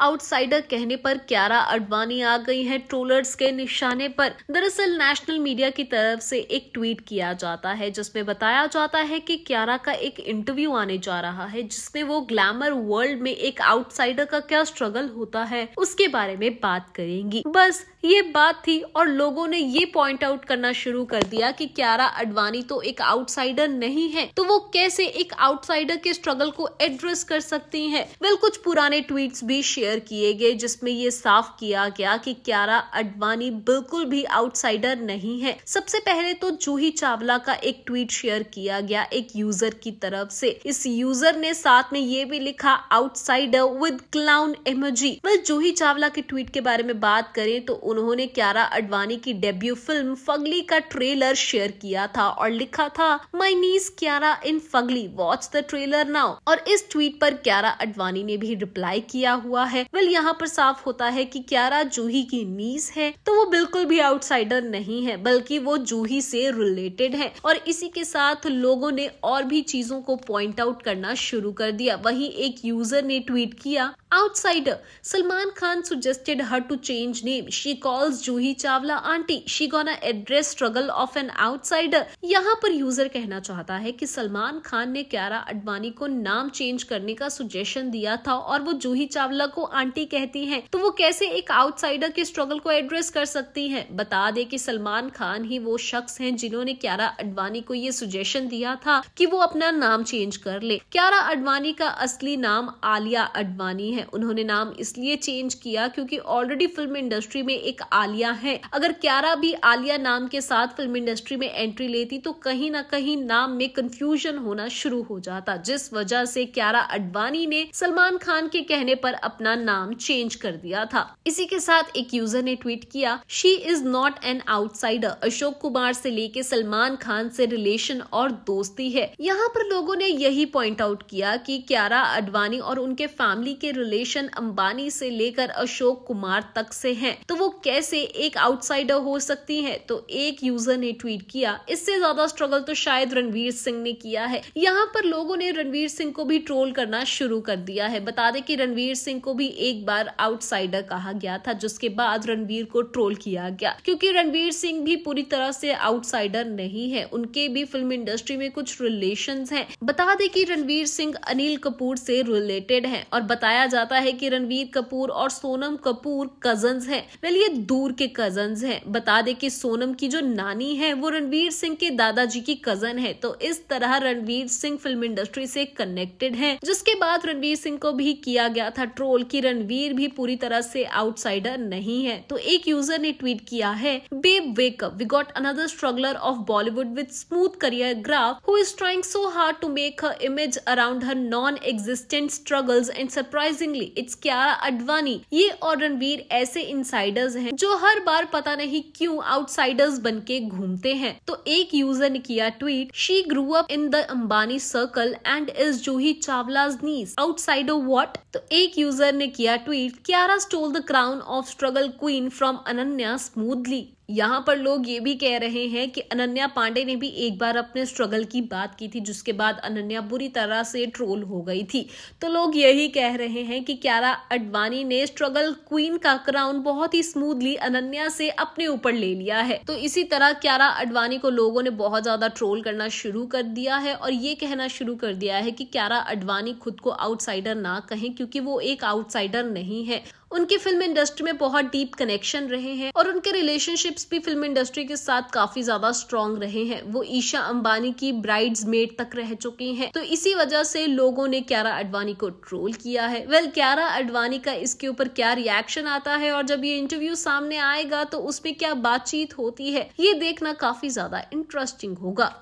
outsider कहने पर क्यारा अडवाणी आ गई हैं ट्रोलर्स के निशाने पर दरअसल नेशनल मीडिया की तरफ से एक ट्वीट किया जाता है जिसमें बताया जाता है कि क्यारा का एक इंटरव्यू आने जा रहा है जिसमें वो ग्लैमर वर्ल्ड में एक आउटसाइडर का क्या स्ट्रगल होता है उसके बारे में बात करेंगी बस ये बात थी और लोगों ने ये पॉइंट आउट करना शुरू कर दिया कि क्यारा अडवाणी तो एक आउटसाइडर नहीं है तो वो कैसे एक आउटसाइडर के स्ट्रगल को एड्रेस कर सकती है वेल कुछ पुराने ट्वीट भी शेयर शेयर किए गए जिसमें ये साफ किया गया कि क्यारा अडवाणी बिल्कुल भी आउटसाइडर नहीं है सबसे पहले तो जूही चावला का एक ट्वीट शेयर किया गया एक यूजर की तरफ से इस यूजर ने साथ में ये भी लिखा आउटसाइडर विद क्लाउन एमजी वह जूही चावला के ट्वीट के बारे में बात करें तो उन्होंने क्यारा अडवाणी की डेब्यू फिल्म फगली का ट्रेलर शेयर किया था और लिखा था my niece Kiara in Fugly watch the trailer now और इस ट्वीट पर क्यारा अडवाणी ने भी रिप्लाई किया हुआ है है वेल यहाँ पर साफ होता है कि क्यारा जूही की नीस है तो वो बिल्कुल भी आउटसाइडर नहीं है बल्कि वो जूही से रिलेटेड है और इसी के साथ लोगों ने और भी चीजों को पॉइंट आउट करना शुरू कर दिया वही एक यूजर ने ट्वीट किया outsider Salman Khan suggested her to change name she calls Juhi Chawla aunty she gonna address struggle of an outsider यहाँ पर यूजर कहना चाहता है कि सलमान खान ने क्यारा अडवाणी को नाम चेंज करने का सुजेशन दिया था और वो जूही चावला को आंटी कहती हैं तो वो कैसे एक आउटसाइडर के स्ट्रगल को एड्रेस कर सकती हैं बता दे कि सलमान खान ही वो शख्स हैं जिन्होंने क्यारा अडवाणी को ये सुजेशन दिया था कि वो अपना नाम चेंज कर ले क्यारा अडवाणी का असली नाम आलिया अडवाणी है उन्होंने नाम इसलिए चेंज किया क्योंकि ऑलरेडी फिल्म इंडस्ट्री में एक आलिया है अगर क्यारा भी आलिया नाम के साथ फिल्म इंडस्ट्री में एंट्री लेती तो कहीं ना कहीं नाम में कंफ्यूजन होना शुरू हो जाता जिस वजह से क्यारा अडवाणी ने सलमान खान के कहने पर अपना नाम चेंज कर दिया था इसी के साथ एक यूजर ने ट्वीट किया she is not an outsider Ashok Kumar से लेके सलमान खान से रिलेशन और दोस्ती है यहाँ पर लोगों ने यही पॉइंट आउट किया कि क्यारा अडवाणी और उनके फैमिली के रिलेशन अंबानी से लेकर अशोक कुमार तक से हैं तो वो कैसे एक आउटसाइडर हो सकती हैं तो एक यूजर ने ट्वीट किया इससे ज्यादा स्ट्रगल तो शायद रणवीर सिंह ने किया है यहाँ पर लोगों ने रणवीर सिंह को भी ट्रोल करना शुरू कर दिया है बता दें कि रणवीर सिंह को भी एक बार आउटसाइडर कहा गया था जिसके बाद रणवीर को ट्रोल किया गया क्योंकि रणवीर सिंह भी पूरी तरह से आउटसाइडर नहीं है उनके भी फिल्म इंडस्ट्री में कुछ रिलेशन है बता दे की रणवीर सिंह अनिल कपूर से रिलेटेड है और बताया जाता है की रणवीर कपूर और सोनम कपूर कजन है वेल ये दूर के कजन है बता दे की सोनम की जो नानी है वो रणवीर सिंह के दादाजी की कजन है तो इस तरह रणवीर सिंह फिल्म इंडस्ट्री से कनेक्टेड है जिसके बाद रणवीर सिंह को भी किया गया था ट्रोल की कि रणवीर भी पूरी तरह से आउटसाइडर नहीं है तो एक यूजर ने ट्वीट किया है babe wake up we got another struggler of Bollywood with smooth career graph who is trying so hard to make her image around her non existent struggles and surprisingly it's Kiara Advani ये और रणवीर ऐसे इनसाइडर्स हैं जो हर बार पता नहीं क्यों आउटसाइडर्स बनके घूमते हैं तो एक यूजर ने किया tweet she grew up in the Ambani circle and is Juhi Chawla's niece outsider what तो एक यूजर ने किया tweet Kiara stole the crown of struggle queen from Ananya smoothly यहाँ पर लोग ये भी कह रहे हैं कि अनन्या पांडे ने भी एक बार अपने स्ट्रगल की बात की थी जिसके बाद अनन्या बुरी तरह से ट्रोल हो गई थी तो लोग यही कह रहे हैं कि क्यारा अडवाणी ने स्ट्रगल क्वीन का क्राउन बहुत ही स्मूथली अनन्या से अपने ऊपर ले लिया है तो इसी तरह क्यारा अडवाणी को लोगों ने बहुत ज्यादा ट्रोल करना शुरू कर दिया है और ये कहना शुरू कर दिया है कि क्यारा अडवाणी खुद को आउटसाइडर ना कहें क्योंकि वो एक आउट आउटसाइडर नहीं है उनके फिल्म इंडस्ट्री में बहुत डीप कनेक्शन रहे हैं और उनके रिलेशनशिप्स भी फिल्म इंडस्ट्री के साथ काफी ज्यादा स्ट्रांग रहे हैं वो ईशा अंबानी की ब्राइड्स मेड तक रह चुकी हैं तो इसी वजह से लोगों ने क्यारा अडवाणी को ट्रोल किया है वेल क्यारा अडवाणी का इसके ऊपर क्या रिएक्शन आता है और जब ये इंटरव्यू सामने आएगा तो उसमें क्या बातचीत होती है ये देखना काफी ज्यादा इंटरेस्टिंग होगा